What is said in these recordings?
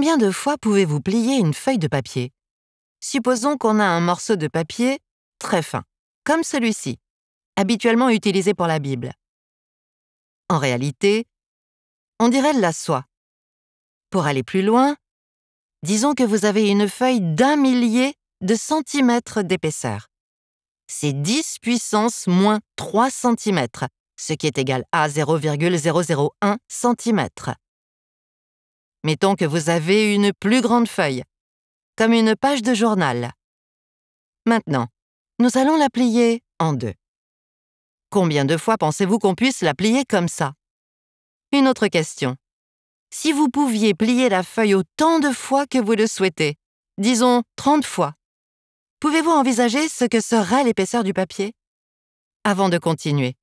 Combien de fois pouvez-vous plier une feuille de papier Supposons qu'on a un morceau de papier très fin, comme celui-ci, habituellement utilisé pour la Bible. En réalité, on dirait de la soie. Pour aller plus loin, disons que vous avez une feuille d'un millier de centimètres d'épaisseur. C'est 10 puissance moins 3 centimètres, ce qui est égal à 0,001 cm. Mettons que vous avez une plus grande feuille, comme une page de journal. Maintenant, nous allons la plier en deux. Combien de fois pensez-vous qu'on puisse la plier comme ça Une autre question. Si vous pouviez plier la feuille autant de fois que vous le souhaitez, disons 30 fois, pouvez-vous envisager ce que serait l'épaisseur du papier Avant de continuer,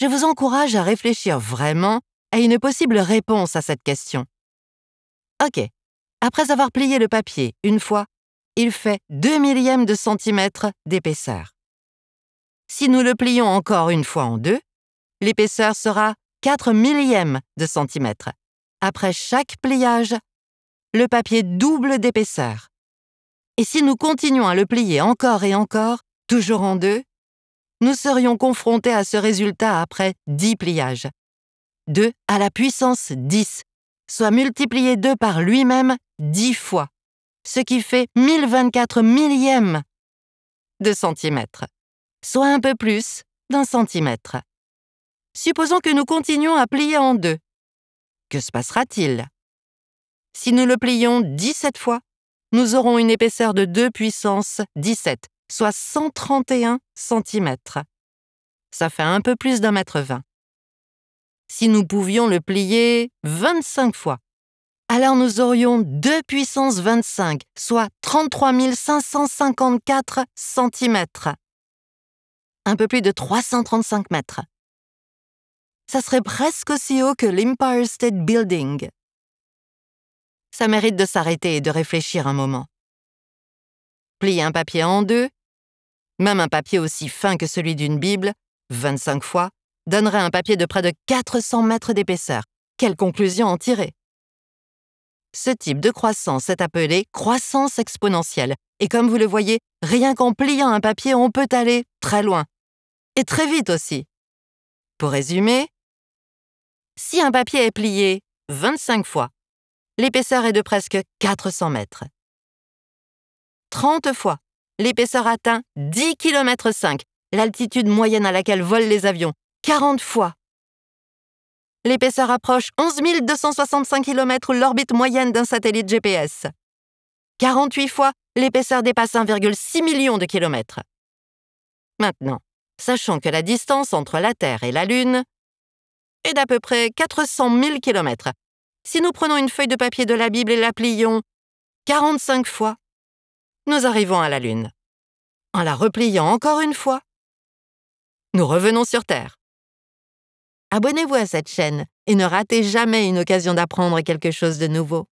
je vous encourage à réfléchir vraiment à une possible réponse à cette question. OK. Après avoir plié le papier une fois, il fait 2 millièmes de centimètre d'épaisseur. Si nous le plions encore une fois en deux, l'épaisseur sera 4 millièmes de centimètre. Après chaque pliage, le papier double d'épaisseur. Et si nous continuons à le plier encore et encore, toujours en deux, nous serions confrontés à ce résultat après 10 pliages. 2 à la puissance 10 soit multiplié 2 par lui-même 10 fois, ce qui fait 1024 millièmes de centimètre, soit un peu plus d'un centimètre. Supposons que nous continuons à plier en deux. Que se passera-t-il Si nous le plions 17 fois, nous aurons une épaisseur de 2 puissance 17, soit 131 cm. Ça fait un peu plus d'un mètre vingt si nous pouvions le plier 25 fois. Alors nous aurions 2 puissance 25, soit 33 554 cm. Un peu plus de 335 mètres. Ça serait presque aussi haut que l'Empire State Building. Ça mérite de s'arrêter et de réfléchir un moment. Plier un papier en deux, même un papier aussi fin que celui d'une Bible, 25 fois, donnerait un papier de près de 400 mètres d'épaisseur. Quelle conclusion en tirer Ce type de croissance est appelé croissance exponentielle. Et comme vous le voyez, rien qu'en pliant un papier, on peut aller très loin. Et très vite aussi. Pour résumer, si un papier est plié 25 fois, l'épaisseur est de presque 400 mètres. 30 fois, l'épaisseur atteint 10 km, l'altitude moyenne à laquelle volent les avions, 40 fois. L'épaisseur approche 11 265 km l'orbite moyenne d'un satellite GPS. 48 fois, l'épaisseur dépasse 1,6 million de kilomètres. Maintenant, sachant que la distance entre la Terre et la Lune est d'à peu près 400 000 kilomètres. Si nous prenons une feuille de papier de la Bible et la plions 45 fois, nous arrivons à la Lune. En la repliant encore une fois, nous revenons sur Terre. Abonnez-vous à cette chaîne et ne ratez jamais une occasion d'apprendre quelque chose de nouveau.